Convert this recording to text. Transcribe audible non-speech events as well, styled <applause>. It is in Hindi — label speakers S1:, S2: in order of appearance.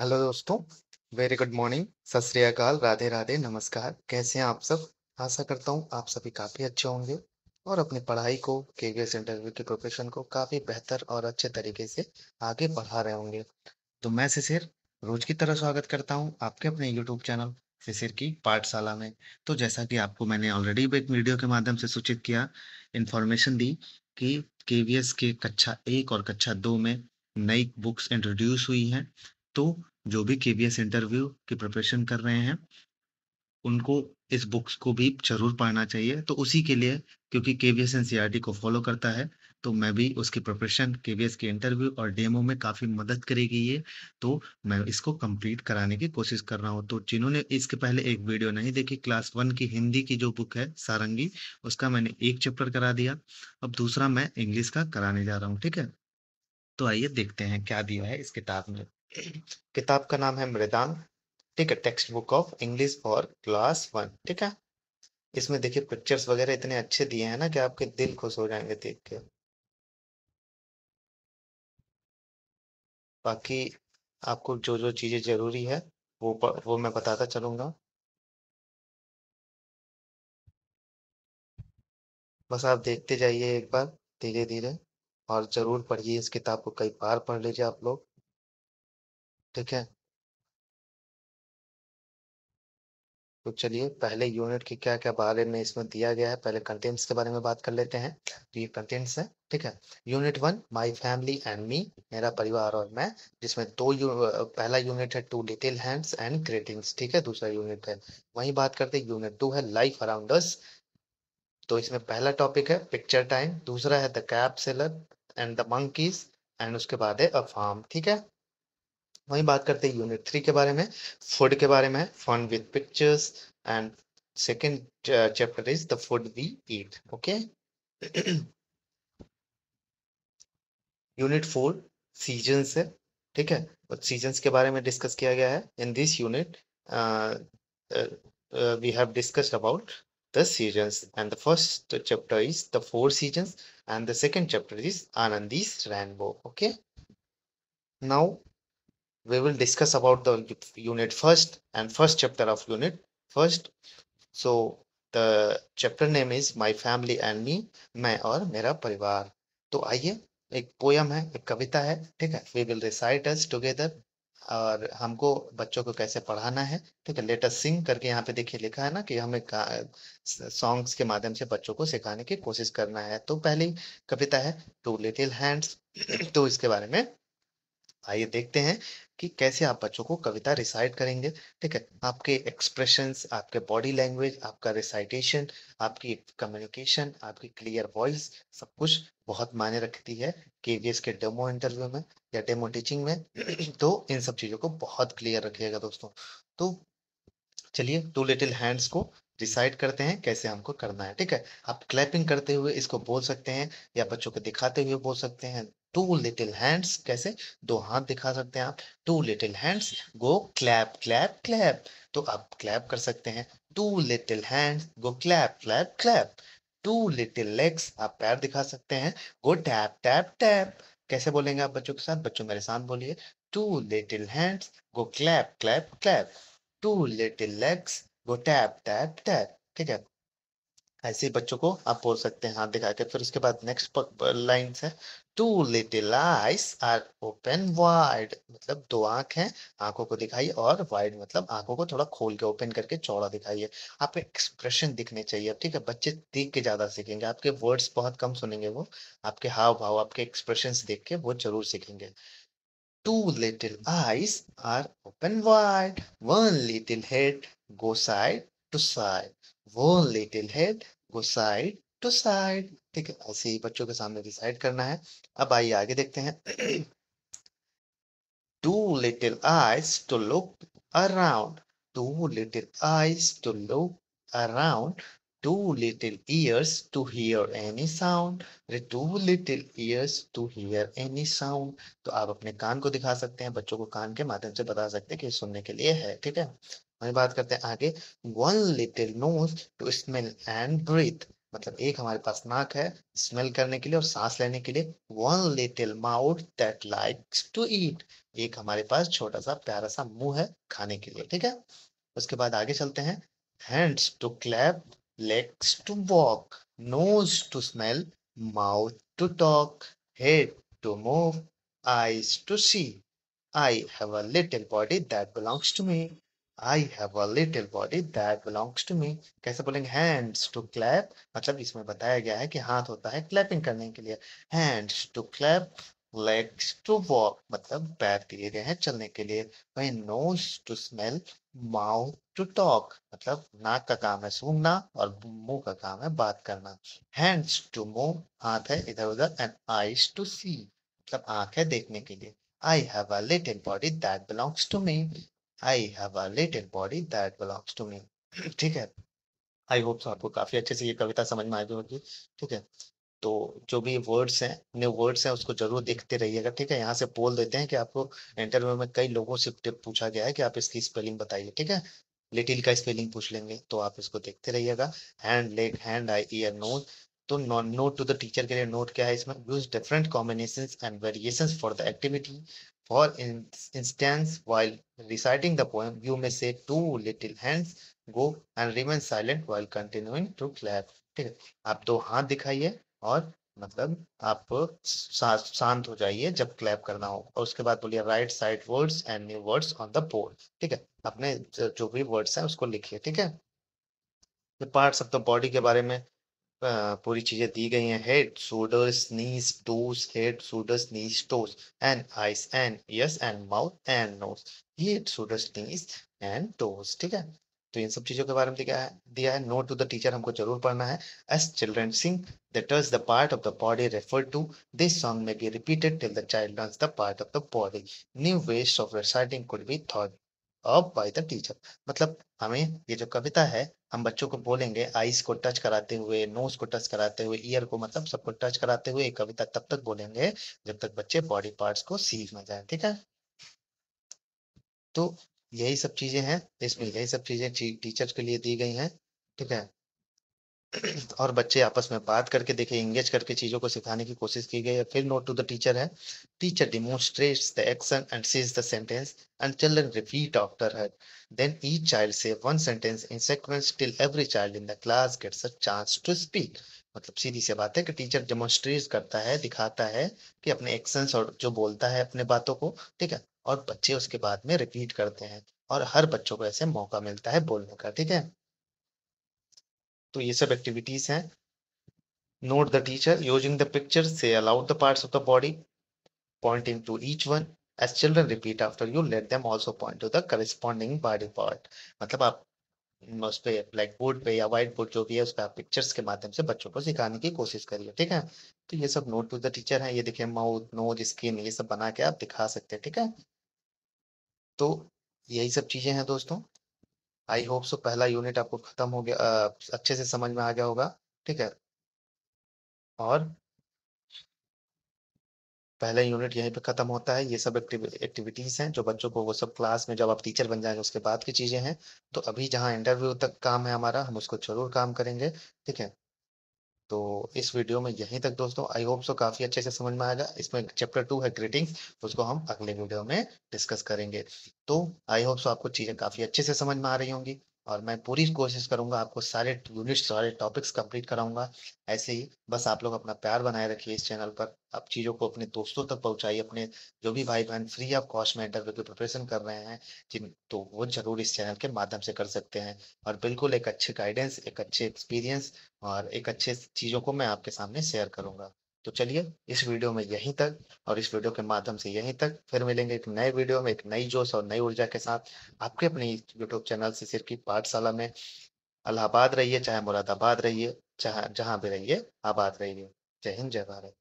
S1: हेलो दोस्तों वेरी गुड मॉर्निंग सत अकाल राधे राधे नमस्कार कैसे हैं आप सब आशा करता हूँ आप सभी काफ़ी अच्छे होंगे और अपनी पढ़ाई को के वी एस इंटरव्यू के प्रोफेशन को काफ़ी बेहतर और अच्छे तरीके से आगे बढ़ा रहे होंगे तो मैं शिशिर रोज की तरह स्वागत करता हूँ आपके अपने यूट्यूब चैनल शिशिर की पाठशाला में तो जैसा कि आपको मैंने ऑलरेडी एक वीडियो के माध्यम से सूचित किया इन्फॉर्मेशन दी कि के के कक्षा एक और कक्षा दो में नई बुक्स इंट्रोड्यूस हुई हैं तो जो भी केबीएस इंटरव्यू की प्रिपरेशन कर रहे हैं उनको इस बुक्स को भी जरूर पढ़ना चाहिए तो उसी के लिए क्योंकि के बी एस एन को फॉलो करता है तो मैं भी उसकी प्रिपरेशन के एस के इंटरव्यू और डेमो में काफ़ी मदद करेगी ये तो मैं इसको कंप्लीट कराने की कोशिश कर रहा हूँ तो जिन्होंने इसके पहले एक वीडियो नहीं देखी क्लास वन की हिंदी की जो बुक है सारंगी उसका मैंने एक चैप्टर करा दिया अब दूसरा मैं इंग्लिश का कराने जा रहा हूँ ठीक है तो आइए देखते हैं क्या दिया है इस किताब में किताब का नाम है मृदांग ठीक है textbook of English for class one ठीक है इसमें देखिए पिक्चर्स वगैरह इतने अच्छे दिए हैं ना कि आपके दिल खुश हो जाएंगे देख के बाकी आपको जो जो चीज़ें ज़रूरी है वो प, वो मैं बताता चलूंगा बस आप देखते जाइए एक बार धीरे धीरे और ज़रूर पढ़िए इस किताब को कई बार पढ़ लीजिए आप लोग ठीक है तो चलिए पहले यूनिट के क्या क्या बारे में इसमें दिया गया है पहले कंटेंट्स के बारे में बात कर लेते हैं तो ये कंटेंट्स है ठीक है unit one my family and me मेरा परिवार और मैं जिसमें दो यू, पहला यूनिट है two little hands and greetings ठीक है दूसरा यूनिट है वही बात करते हैं यूनिट टू है लाइफ अराउंड तो इसमें पहला टॉपिक है पिक्चर टाइम दूसरा है the cap seller and the monkeys and उसके बाद है अ फार्म ठीक है वही बात करते हैं यूनिट थ्री के बारे में फूड के बारे में fun with pictures and second chapter is the food we eat okay unit four seasons है ठीक है और सीजन्स के बारे में डिस्कस किया गया है in this unit we have discuss about the seasons and the first chapter is the four season and the second chapter is Anandi's rainbow okay now we will discuss about the unit first and first chapter of unit first so the chapter name is my family and me मैं और मेरा परिवार तो आइए एक पोयम है एक कविता है ठीक है we will recite us together और हमको बच्चों को कैसे पढ़ाना है ठीक है लेटर सिंग करके यहाँ पे देखिए लिखा है ना कि हमें सॉन्ग्स के माध्यम से बच्चों को सिखाने की कोशिश करना है तो पहली कविता है टू लिटिल हैंड्स तो इसके बारे में आइए देखते हैं कि कैसे आप बच्चों को कविता रिसाइट करेंगे ठीक है आपके एक्सप्रेशन आपके बॉडी लैंग्वेज आपका रिसाइटेशन आपकी कम्युनिकेशन आपकी क्लियर वॉइस सब कुछ बहुत मायने रखती है केवीएस के डेमो इंटरव्यू में या डेमो टीचिंग में <clears throat> तो इन सब चीज़ों को बहुत क्लियर रखिएगा दोस्तों तो चलिए टू लिटिल हैंड्स को डिसाइड करते हैं कैसे हमको करना है ठीक है आप क्लैपिंग करते हुए इसको बोल सकते हैं या बच्चों को दिखाते हुए बोल सकते हैं टू लिटिल हैंड्स कैसे दो हाथ दिखा सकते हैं आप two little hands go clap clap clap तो आप क्लैप कर सकते हैं two little hands go clap clap clap two little legs आप पैर दिखा सकते हैं गो टैप टैप टैप कैसे बोलेंगे आप बच्चों के साथ बच्चों मेरे साथ बोलिए two little hands go clap clap clap two little legs go tap tap tap ठीक है ऐसे बच्चों को आप बोल सकते हैं हाथ दिखा के फिर उसके बाद नेक्स्ट लाइन है two little eyes are open wide मतलब दो आंख है आंखों को दिखाइए और वाइड मतलब आंखों को थोड़ा खोल के ओपन करके चौड़ा दिखाइए आपके एक्सप्रेशन दिखने चाहिए ठीक है बच्चे देख के ज्यादा सीखेंगे आपके वर्ड्स बहुत कम सुनेंगे वो आपके हाव भाव आपके एक्सप्रेशन देख के वो जरूर सीखेंगे two little eyes are open wide one little head go side to side वो little head go side to side ठीक है ऐसे ही बच्चों के सामने डिसाइड करना है अब आइए आगे देखते हैं two little eyes to look around two little eyes to look around two little ears to hear any sound अरे two little ears to hear any sound तो आप अपने कान को दिखा सकते हैं बच्चों को कान के माध्यम से बता सकते हैं कि सुनने के लिए है ठीक है वही बात करते हैं आगे one little nose to smell and breathe मतलब एक हमारे पास नाक है स्मेल करने के लिए और सांस लेने के लिए one little mouth that likes to eat एक हमारे पास छोटा सा प्यारा सा मुंह है खाने के लिए ठीक है उसके बाद आगे चलते हैं hands to clap legs to walk nose to smell mouth to talk head to move eyes to see I have a little body that belongs to me I have a little body that belongs to me कैसे बोलेंगे हैंड्स टू क्लैप मतलब इसमें बताया गया है कि हाथ होता है क्लैपिंग करने के लिए hands to clap legs to walk मतलब पैर दिए गए हैं चलने के लिए वही nose to smell mouth to talk मतलब नाक का काम है सूंघना और मुंह का काम है बात करना hands to move हाथ है इधर उधर and eyes to see मतलब आंख है देखने के लिए I have a little body that belongs to me I have a little body that belongs to me ठीक है आई होप सो आपको काफ़ी अच्छे से ये कविता समझ में आई होगी ठीक है तो जो भी वर्ड्स हैं न्यू वर्ड्स हैं उसको जरूर देखते रहिएगा ठीक है यहाँ से बोल देते हैं कि आपको इंटरव्यू में कई लोगों से पूछा गया है कि आप इसकी स्पेलिंग बताइए ठीक है लिटिल का स्पेलिंग पूछ लेंगे तो आप इसको देखते रहिएगा hand leg hand eye ear nose तो नोट टू द टीचर के लिए नोट क्या है इसमें use different combination and variation for the activity for instance while reciting the poem you may say two little hands go and remain silent while continuing to clap ठीक है आप दो हाथ दिखाइए और मतलब आप शांत हो जाइए जब क्लैप करना हो और उसके बाद बोलिए write sight words and new words on the board ठीक है अपने जो भी वर्ड्स है उसको लिखिए ठीक है पार्ट्स ऑफ द बॉडी के बारे में पूरी चीज़ें दी गई हैं head shoulder knees toes head shoulder knees toes and eyes and ears and mouth and nose head shoulder knees and toes ठीक है तो इन सब चीज़ों के बारे में दिया है दिया है नोट टू द टीचर हमको जरूर पढ़ना है as children sing the verse the part of the body refer to this song may be repeated till the child learns the part of the body new ways of reciting could be thought up by the teacher मतलब हमें ये जो कविता है हम बच्चों को बोलेंगे आईज को टच कराते हुए नोज को टच कराते हुए ईयर को मतलब सबको टच कराते हुए कविता तब तक बोलेंगे जब तक बच्चे बॉडी पार्ट्स को सीख ना जाए ठीक है तो यही सब चीजें हैं इसमें यही सब चीजें टीचर्स के लिए दी गई हैं ठीक है <clears throat> और बच्चे आपस में बात करके देखे इंगेज करके चीज़ों को सिखाने की कोशिश की गई है फिर नोट टू द टीचर है teacher demonstrates the action and says the sentence and children repeat after her then each child say one sentence in sequence till every child in the class gets a chance to speak मतलब सीधी सी बात है कि टीचर डेमोन्स्ट्रेट करता है दिखाता है कि अपने एक्शंस और जो बोलता है अपने बातों को ठीक है और बच्चे उसके बाद में रिपीट करते हैं और हर बच्चों को ऐसे मौका मिलता है बोलने का ठीक है तो ये सब एक्टिविटीज हैं note the teacher using the picture say aloud the parts of the body pointing to each one as children repeat after you let them also point to the corresponding body part मतलब आप उस पर ब्लैक बोर्ड पे या व्हाइट बोर्ड जो भी है उस पर आप पिक्चर्स के माध्यम से बच्चों को सिखाने की कोशिश करिए ठीक है तो ये सब नोट टू द टीचर है ये देखिए माउथ नोज स्किन ये सब बना के आप दिखा सकते हैं ठीक है तो यही सब चीजें हैं दोस्तों आई होप सो पहला यूनिट आपको खत्म हो गया आ, अच्छे से समझ में आ गया होगा ठीक है और पहला यूनिट यहीं पे खत्म होता है ये सब एक्टिविटीज हैं जो बच्चों को वो सब क्लास में जब आप टीचर बन जाएंगे उसके बाद की चीजें हैं तो अभी जहाँ इंटरव्यू तक काम है हमारा हम उसको जरूर काम करेंगे ठीक है तो इस वीडियो में यहीं तक दोस्तों आई होप सो काफी अच्छे से समझ में आएगा इसमें चैप्टर टू है ग्रीटिंग्स उसको हम अगले वीडियो में डिस्कस करेंगे तो आई होप सो आपको चीजें काफी अच्छे से समझ में आ रही होंगी और मैं पूरी कोशिश करूंगा आपको सारे यूनिट सारे टॉपिक्स कंप्लीट कराऊंगा ऐसे ही बस आप लोग अपना प्यार बनाए रखिए इस चैनल पर आप चीज़ों को अपने दोस्तों तक पहुंचाइए अपने जो भी भाई बहन फ्री ऑफ कॉस्ट में इंटरव्यू की प्रिपरेशन कर रहे हैं जिन तो वो जरूर इस चैनल के माध्यम से कर सकते हैं और बिल्कुल एक अच्छे गाइडेंस एक अच्छे एक्सपीरियंस और एक अच्छे चीज़ों को मैं आपके सामने शेयर करूँगा तो चलिए इस वीडियो में यहीं तक और इस वीडियो के माध्यम से यहीं तक फिर मिलेंगे एक नए वीडियो में एक नई जोश और नई ऊर्जा के साथ आपके अपने यूट्यूब चैनल से सिर्फ की पाठशाला में अलाहाबाद रहिए चाहे मुरादाबाद रहिए चाहे जहाँ भी रहिए आबाद रहिए जय हिंद जय भारत